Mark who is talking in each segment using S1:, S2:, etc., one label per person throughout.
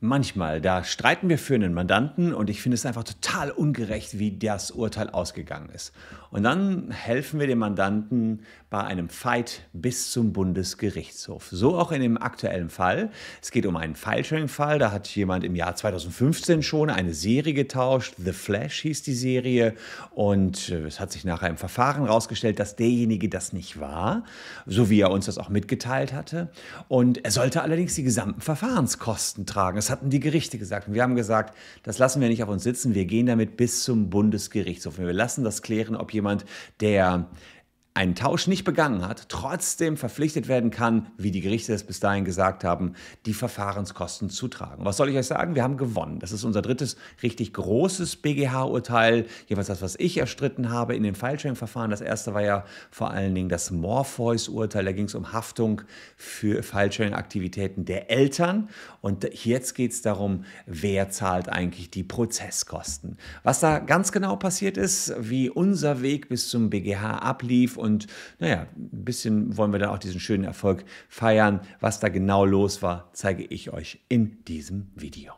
S1: Manchmal, da streiten wir für einen Mandanten und ich finde es einfach total ungerecht, wie das Urteil ausgegangen ist. Und dann helfen wir dem Mandanten bei einem Fight bis zum Bundesgerichtshof. So auch in dem aktuellen Fall. Es geht um einen Filesharing-Fall. Da hat jemand im Jahr 2015 schon eine Serie getauscht. The Flash hieß die Serie. Und äh, es hat sich nachher im Verfahren herausgestellt, dass derjenige das nicht war, so wie er uns das auch mitgeteilt hatte. Und er sollte allerdings die gesamten Verfahrenskosten tragen. Es hatten die Gerichte gesagt. Und wir haben gesagt, das lassen wir nicht auf uns sitzen. Wir gehen damit bis zum Bundesgerichtshof. Wir lassen das klären, ob jemand, der einen Tausch nicht begangen hat, trotzdem verpflichtet werden kann, wie die Gerichte es bis dahin gesagt haben, die Verfahrenskosten zu tragen. Was soll ich euch sagen? Wir haben gewonnen. Das ist unser drittes richtig großes BGH-Urteil, jeweils das, was ich erstritten habe in den Filesharing-Verfahren. Das erste war ja vor allen Dingen das Morpheus-Urteil. Da ging es um Haftung für Filesharing-Aktivitäten der Eltern. Und jetzt geht es darum, wer zahlt eigentlich die Prozesskosten. Was da ganz genau passiert ist, wie unser Weg bis zum BGH ablief und und naja, ein bisschen wollen wir dann auch diesen schönen Erfolg feiern. Was da genau los war, zeige ich euch in diesem Video.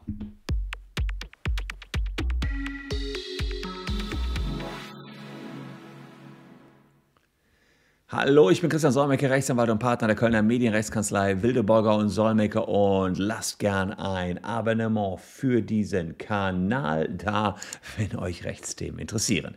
S1: Hallo, ich bin Christian Solmecke, Rechtsanwalt und Partner der Kölner Medienrechtskanzlei Wildeborger und Solmecke und lasst gern ein Abonnement für diesen Kanal da, wenn euch Rechtsthemen interessieren.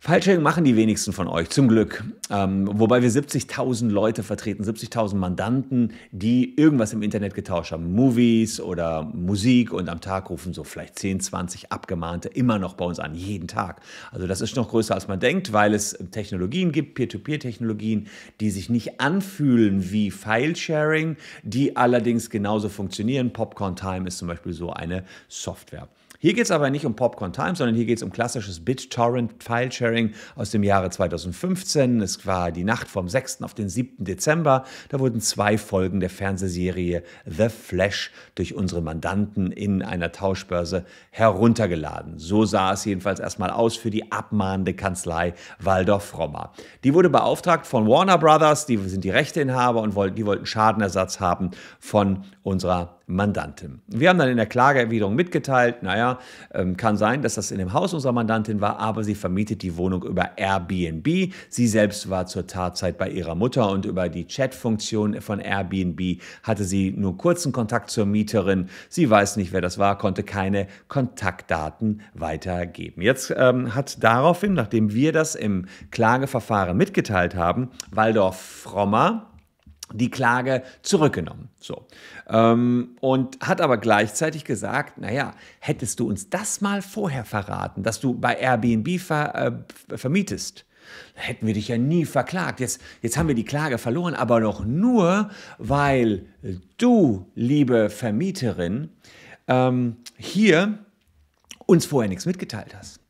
S1: Fallschirm machen die wenigsten von euch, zum Glück. Ähm, wobei wir 70.000 Leute vertreten, 70.000 Mandanten, die irgendwas im Internet getauscht haben. Movies oder Musik und am Tag rufen so vielleicht 10, 20 Abgemahnte immer noch bei uns an, jeden Tag. Also das ist noch größer, als man denkt, weil es Technologien gibt, Peer-to-Peer-Technologien, die sich nicht anfühlen wie File-Sharing, die allerdings genauso funktionieren. Popcorn Time ist zum Beispiel so eine Software. Hier geht es aber nicht um Popcorn Time, sondern hier geht es um klassisches BitTorrent-File-Sharing aus dem Jahre 2015. Es war die Nacht vom 6. auf den 7. Dezember. Da wurden zwei Folgen der Fernsehserie The Flash durch unsere Mandanten in einer Tauschbörse heruntergeladen. So sah es jedenfalls erstmal aus für die abmahnende Kanzlei Waldorf Frommer. Die wurde beauftragt von Warner Brothers, die sind die Rechteinhaber und wollten, die wollten Schadenersatz haben von unserer Mandantin. Wir haben dann in der Klageerwiderung mitgeteilt, naja, ähm, kann sein, dass das in dem Haus unserer Mandantin war, aber sie vermietet die Wohnung über Airbnb. Sie selbst war zur Tatzeit bei ihrer Mutter und über die Chatfunktion von Airbnb hatte sie nur kurzen Kontakt zur Mieterin. Sie weiß nicht, wer das war, konnte keine Kontaktdaten weitergeben. Jetzt ähm, hat daraufhin, nachdem wir das im Klageverfahren mitgeteilt haben, Waldorf Frommer, die Klage zurückgenommen. So. Ähm, und hat aber gleichzeitig gesagt, naja, hättest du uns das mal vorher verraten, dass du bei Airbnb ver, äh, vermietest, hätten wir dich ja nie verklagt. Jetzt, jetzt haben wir die Klage verloren, aber noch nur, weil du, liebe Vermieterin, ähm, hier uns vorher nichts mitgeteilt hast.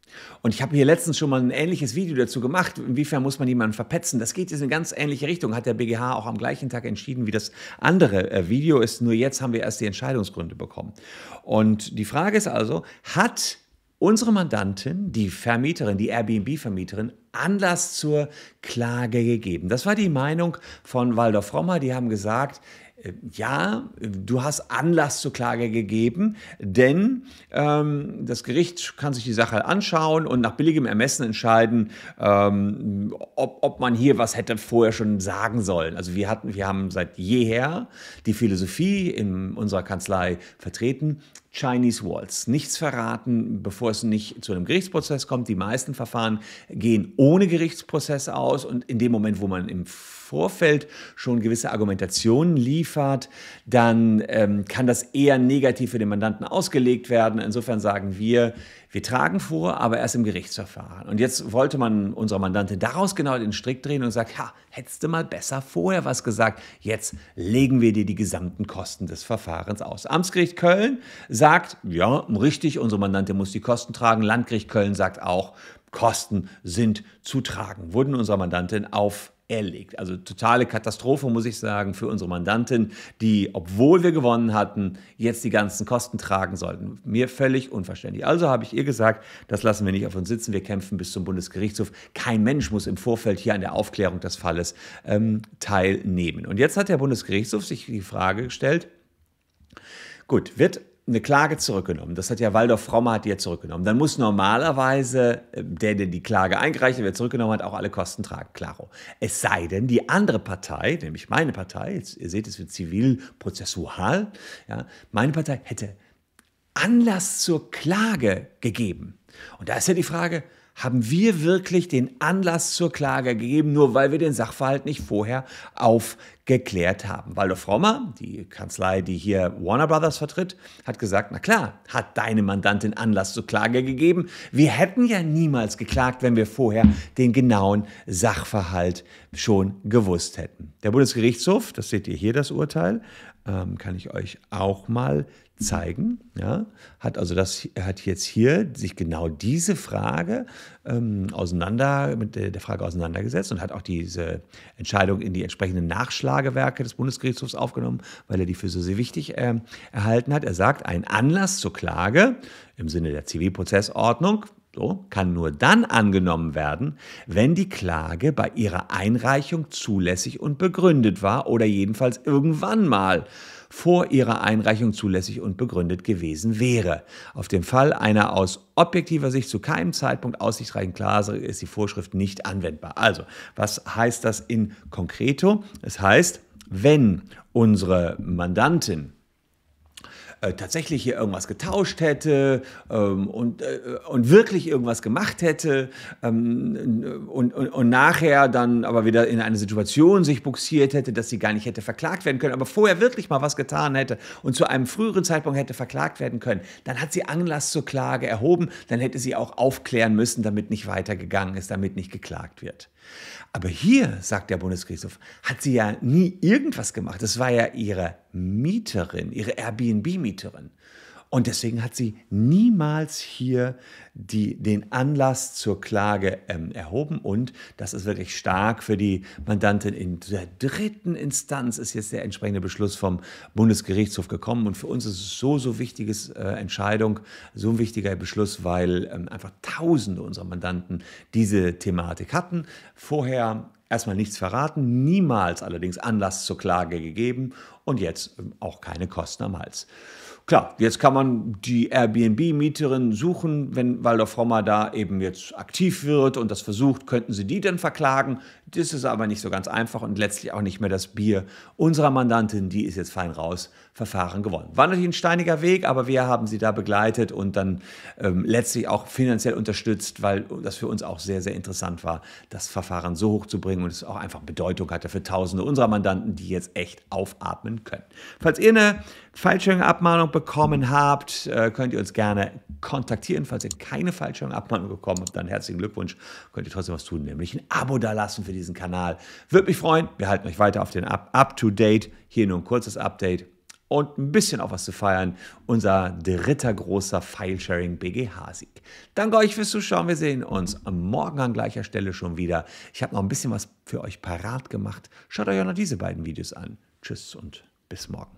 S1: Und ich habe hier letztens schon mal ein ähnliches Video dazu gemacht. Inwiefern muss man jemanden verpetzen? Das geht jetzt in eine ganz ähnliche Richtung. Hat der BGH auch am gleichen Tag entschieden wie das andere äh, Video ist. Nur jetzt haben wir erst die Entscheidungsgründe bekommen. Und die Frage ist also, hat unsere Mandantin, die Vermieterin, die Airbnb-Vermieterin, Anlass zur Klage gegeben. Das war die Meinung von Waldorf Rommer. Die haben gesagt, ja, du hast Anlass zur Klage gegeben, denn ähm, das Gericht kann sich die Sache anschauen und nach billigem Ermessen entscheiden, ähm, ob, ob man hier was hätte vorher schon sagen sollen. Also wir hatten, wir haben seit jeher die Philosophie in unserer Kanzlei vertreten, Chinese Walls. Nichts verraten, bevor es nicht zu einem Gerichtsprozess kommt. Die meisten Verfahren gehen ohne Gerichtsprozess aus und in dem Moment, wo man im Vorfeld schon gewisse Argumentationen liefert, dann ähm, kann das eher negativ für den Mandanten ausgelegt werden. Insofern sagen wir, wir tragen vor, aber erst im Gerichtsverfahren. Und jetzt wollte man unserer Mandante daraus genau den Strick drehen und sagt, ha, hättest du mal besser vorher was gesagt. Jetzt legen wir dir die gesamten Kosten des Verfahrens aus. Amtsgericht Köln sagt, sagt, ja, richtig, unsere Mandantin muss die Kosten tragen. Landgericht Köln sagt auch, Kosten sind zu tragen, wurden unserer Mandantin auferlegt. Also totale Katastrophe, muss ich sagen, für unsere Mandantin, die, obwohl wir gewonnen hatten, jetzt die ganzen Kosten tragen sollten. Mir völlig unverständlich. Also habe ich ihr gesagt, das lassen wir nicht auf uns sitzen, wir kämpfen bis zum Bundesgerichtshof. Kein Mensch muss im Vorfeld hier an der Aufklärung des Falles ähm, teilnehmen. Und jetzt hat der Bundesgerichtshof sich die Frage gestellt, Gut, wird eine Klage zurückgenommen. Das hat ja Waldorf Frommer hat die ja zurückgenommen. Dann muss normalerweise äh, der, der die Klage eingereicht hat, wer zurückgenommen hat, auch alle Kosten tragen. Klaro. Es sei denn, die andere Partei, nämlich meine Partei, jetzt, ihr seht, es wird zivilprozessual, ja, meine Partei hätte Anlass zur Klage gegeben. Und da ist ja die Frage, haben wir wirklich den Anlass zur Klage gegeben, nur weil wir den Sachverhalt nicht vorher aufgeklärt haben. Waldo Frommer, die Kanzlei, die hier Warner Brothers vertritt, hat gesagt, na klar, hat deine Mandantin Anlass zur Klage gegeben. Wir hätten ja niemals geklagt, wenn wir vorher den genauen Sachverhalt schon gewusst hätten. Der Bundesgerichtshof, das seht ihr hier das Urteil, ähm, kann ich euch auch mal zeigen. Ja? Hat also das hat jetzt hier sich genau diese Frage ähm, auseinander mit der, der Frage auseinandergesetzt und hat auch diese Entscheidung in die entsprechenden Nachschlagewerke des Bundesgerichtshofs aufgenommen, weil er die für so sehr wichtig ähm, erhalten hat. Er sagt, ein Anlass zur Klage im Sinne der Zivilprozessordnung so, kann nur dann angenommen werden, wenn die Klage bei ihrer Einreichung zulässig und begründet war oder jedenfalls irgendwann mal vor ihrer Einreichung zulässig und begründet gewesen wäre. Auf dem Fall einer aus objektiver Sicht zu keinem Zeitpunkt aussichtsreichen Klage ist die Vorschrift nicht anwendbar. Also, was heißt das in concreto? Es heißt, wenn unsere Mandantin äh, tatsächlich hier irgendwas getauscht hätte ähm, und, äh, und wirklich irgendwas gemacht hätte ähm, und, und, und, nachher dann aber wieder in eine Situation sich buxiert hätte, dass sie gar nicht hätte verklagt werden können, aber vorher wirklich mal was getan hätte und zu einem früheren Zeitpunkt hätte verklagt werden können, dann hat sie Anlass zur Klage erhoben, dann hätte sie auch aufklären müssen, damit nicht weitergegangen ist, damit nicht geklagt wird. Aber hier, sagt der Bundesgerichtshof, hat sie ja nie irgendwas gemacht. Das war ja ihre Mieterin, ihre Airbnb-Mieterin. Und deswegen hat sie niemals hier die, den Anlass zur Klage ähm, erhoben. Und das ist wirklich stark für die Mandantin. In der dritten Instanz ist jetzt der entsprechende Beschluss vom Bundesgerichtshof gekommen. Und für uns ist es so, so wichtiges äh, Entscheidung, so ein wichtiger Beschluss, weil ähm, einfach Tausende unserer Mandanten diese Thematik hatten. Vorher erstmal nichts verraten, niemals allerdings Anlass zur Klage gegeben und jetzt ähm, auch keine Kosten am Hals. Klar, jetzt kann man die Airbnb-Mieterin suchen, wenn Waldorf Frommer da eben jetzt aktiv wird und das versucht, könnten sie die dann verklagen. Das ist aber nicht so ganz einfach und letztlich auch nicht mehr das Bier unserer Mandantin, die ist jetzt fein raus, Verfahren gewonnen. War natürlich ein steiniger Weg, aber wir haben sie da begleitet und dann ähm, letztlich auch finanziell unterstützt, weil das für uns auch sehr, sehr interessant war, das Verfahren so hoch zu bringen bringen und es auch einfach Bedeutung hatte für Tausende unserer Mandanten, die jetzt echt aufatmen können. Falls ihr eine Fallschirmabmahnung bekommen habt, äh, könnt ihr uns gerne kontaktieren. Falls ihr keine Fallschirmabmahnung bekommen habt, dann herzlichen Glückwunsch. Könnt ihr trotzdem was tun, nämlich ein Abo da lassen für diesen Kanal. Würde mich freuen. Wir halten euch weiter auf den Up-to-Date. Hier nur ein kurzes Update und ein bisschen auch was zu feiern. Unser dritter großer Filesharing BGH-Sieg. Danke euch fürs Zuschauen. Wir sehen uns morgen an gleicher Stelle schon wieder. Ich habe noch ein bisschen was für euch parat gemacht. Schaut euch auch noch diese beiden Videos an. Tschüss und bis morgen.